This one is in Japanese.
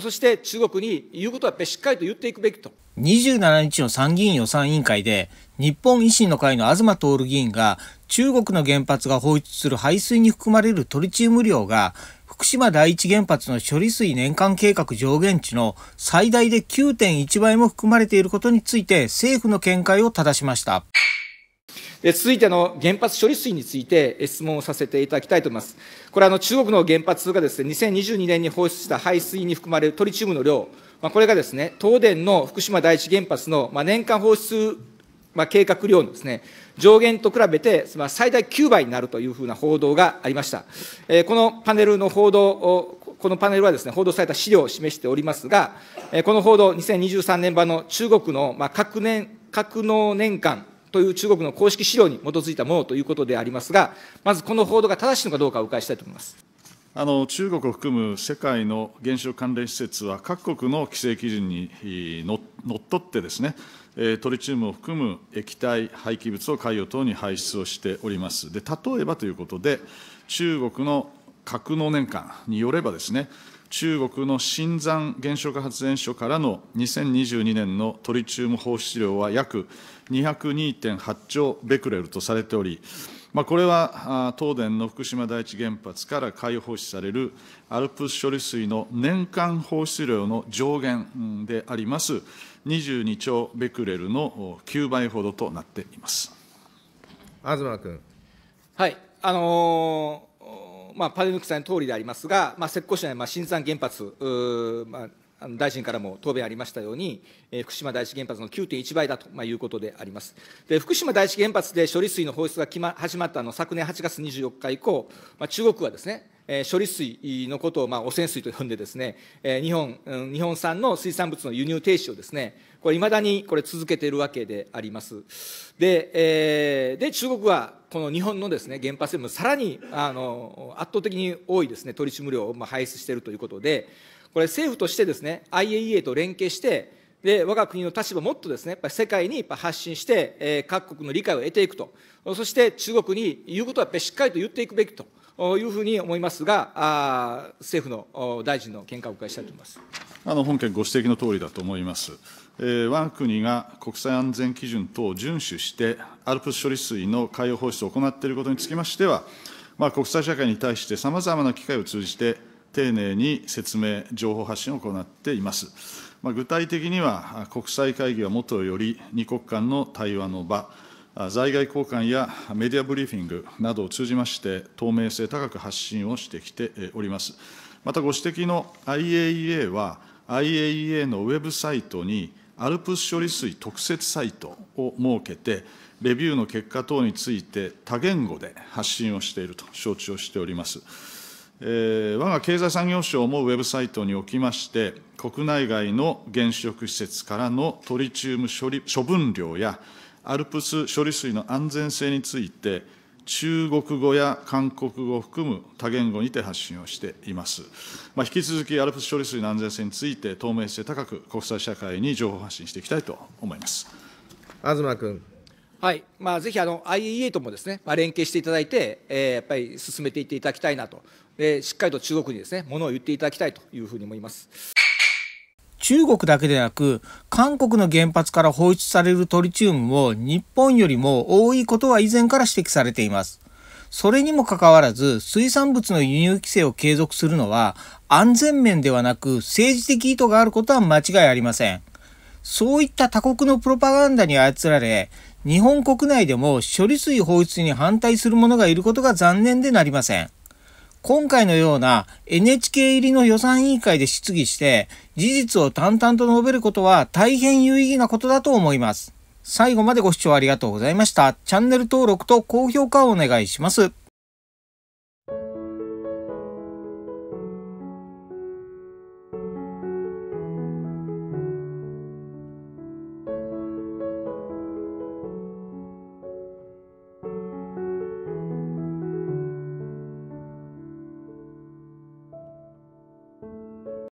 そして中国に言うことはやっぱりしっかりと言っていくべきと。27日の参議院予算委員会で、日本維新の会の東徹議員が、中国の原発が放出する排水に含まれるトリチウム量が、福島第一原発の処理水年間計画上限値の最大で9.1倍も含まれていることについて政府の見解を正しました。続いての原発処理水について質問をさせていただきたいと思います。これ、中国の原発がですね、2022年に放出した排水に含まれるトリチウムの量、まあ、これがですね、東電の福島第一原発のまあ年間放出まあ計画量のですね、上限と比べて、まあ、最大9倍になるというふうな報道がありました。えこのパネルの報道を、このパネルはですね、報道された資料を示しておりますが、えこの報道、2023年版の中国のまあ各年、核納年間、という中国の公式資料に基づいたものということでありますが、まずこの報道が正しいのかどうかお伺いしたいと思います。あの中国を含む世界の原子力関連施設は、各国の規制基準にのっとってですね、トリチウムを含む液体、廃棄物を海洋等に排出をしております。で例えばということで、中国の格納年間によればですね、中国の新山原子力発電所からの2022年のトリチウム放出量は約202.8兆ベクレルとされており、まあ、これは東電の福島第一原発から解放出される ALPS 処理水の年間放出量の上限であります22兆ベクレルの9倍ほどとなっています東君。はいあのーまあ、パネル記載の通りでありますが、まあ、浙江省内、まあ、新山原発、まあ、大臣からも答弁ありましたように、福島第一原発の9.1倍だということであります。で福島第一原発で処理水の放出が決、ま、始まったの昨年8月24日以降、まあ、中国はですね、処理水のことを、まあ、汚染水と呼んでですね、日本、日本産の水産物の輸入停止をですね、これ、いまだにこれ続けているわけであります。で、えー、で、中国は、この日本のですね、原発でもさらに、あの、圧倒的に多いですね、トリチウム量を排出しているということで、これ政府としてですね、IAEA と連携して、で、我が国の立場をもっとですね、やっぱり世界にやっぱ発信して、えー、各国の理解を得ていくと、そして中国に言うことはやっぱりしっかりと言っていくべきというふうに思いますが、あ政府の大臣の見解をお伺いしたいと思います。あの本件ご指摘のとおりだと思います。えー、我が国が国際安全基準等を遵守して、alps 処理水の海洋放出を行っていることにつきましては、まあ、国際社会に対してさまざまな機会を通じて、丁寧に説明、情報発信を行っています。具体的には、国際会議はもとより、2国間の対話の場、在外交換やメディアブリーフィングなどを通じまして、透明性高く発信をしてきております。またご指摘の IAEA は、IAEA のウェブサイトに、アルプス処理水特設サイトを設けて、レビューの結果等について多言語で発信をしていると承知をしております。我が経済産業省もウェブサイトにおきまして、国内外の原子力施設からのトリチウム処理処分量や、ＡＬＰＳ 処理水の安全性について、中国語や韓国語を含む多言語にて発信をしています。まあ、引き続き ALPS 処理水の安全性について、透明性高く国際社会に情報発信していきたいと思います東君。はいまあ、ぜひあの i e a ともですね、ねまあ、連携していただいて、えー、やっぱり進めていっていただきたいなとえー、しっかりと中国にですね、ものを言っていただきたいというふうに思います。中国だけでなく韓国の原発から放出されるトリチウムも日本よりも多いことは以前から指摘されています。それにもかかわらず水産物の輸入規制を継続するのは安全面ではなく政治的意図があることは間違いありません。そういった他国のプロパガンダに操られ日本国内でも処理水放出に反対する者がいることが残念でなりません。今回のような NHK 入りの予算委員会で質疑して、事実を淡々と述べることは大変有意義なことだと思います。最後までご視聴ありがとうございました。チャンネル登録と高評価をお願いします。